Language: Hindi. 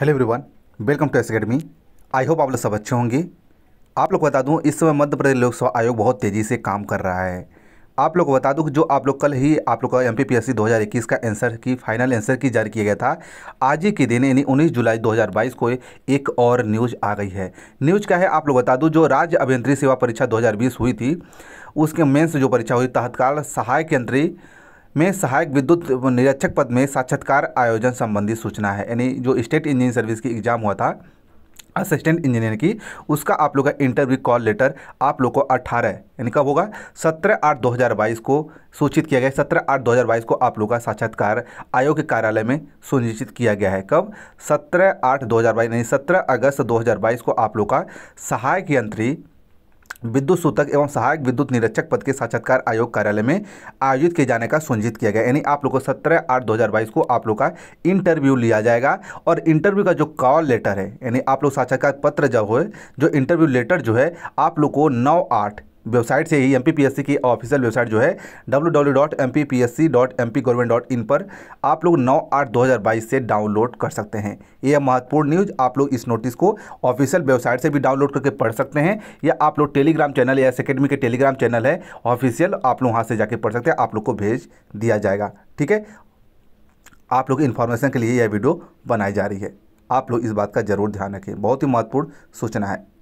hello everyone welcome to S academy I hope आप लोग सब अच्छे होंगे आप लोग को बता दूं इस समय मध्य प्रदेश लोक सेवा आयोग बहुत तेज़ी से काम कर रहा है आप लोग को बता दूं कि जो आप लोग कल ही आप लोग का M P P S C दो हज़ार इक्कीस का आंसर की फाइनल आंसर की जारी किया गया था आज ही के दिन यानी उन्नीस जुलाई दो हज़ार बाईस को एक और न्यूज़ आ गई है न्यूज़ क्या है आप लोग बता दूँ जो राज्य अभियंत्री सेवा परीक्षा दो हज़ार बीस हुई थी उसके मेन्स जो परीक्षा हुई तत्काल सहायक यंत्री में सहायक विद्युत निरीक्षक पद में साक्षात्कार आयोजन संबंधी सूचना है यानी जो स्टेट इंजीनियर सर्विस की एग्ज़ाम हुआ था असिस्टेंट इंजीनियर की उसका आप लोग का इंटरव्यू कॉल लेटर आप लोग को अट्ठारह यानी कब होगा सत्रह आठ दो हज़ार बाईस को सूचित किया गया सत्रह आठ दो हज़ार बाईस को आप लोग का साक्षात्कार आयोग के कार्यालय में सुनिश्चित किया गया है कब सत्रह आठ दो हज़ार बाईस यानी सत्रह अगस्त दो हज़ार बाईस को आप लोग का सहायक यंत्री विद्युत सूतक एवं सहायक विद्युत निरीक्षक पद के साक्षात्कार आयोग कार्यालय में आयोजित किए जाने का सुनिश्चित किया गया यानी आप लोग को सत्रह आठ दो हज़ार बाईस को आप लोग का इंटरव्यू लिया जाएगा और इंटरव्यू का जो कॉल लेटर है यानी आप लोग साक्षात्कार पत्र जब हो जो इंटरव्यू लेटर जो है आप लोग को नौ आठ वेबसाइट से ही एम की ऑफिशियल वेबसाइट जो है डब्ल्यू पर आप लोग नौ आठ दो से डाउनलोड कर सकते हैं यह महत्वपूर्ण न्यूज़ आप लोग इस नोटिस को ऑफिशियल वेबसाइट से भी डाउनलोड करके पढ़ सकते हैं या आप लोग टेलीग्राम चैनल या अकेडमी के टेलीग्राम चैनल है ऑफिशियल आप लोग वहाँ से जाके पढ़ सकते हैं आप लोग को भेज दिया जाएगा ठीक है आप लोग इन्फॉर्मेशन के लिए यह वीडियो बनाई जा रही है आप लोग इस बात का जरूर ध्यान रखें बहुत ही महत्वपूर्ण सूचना है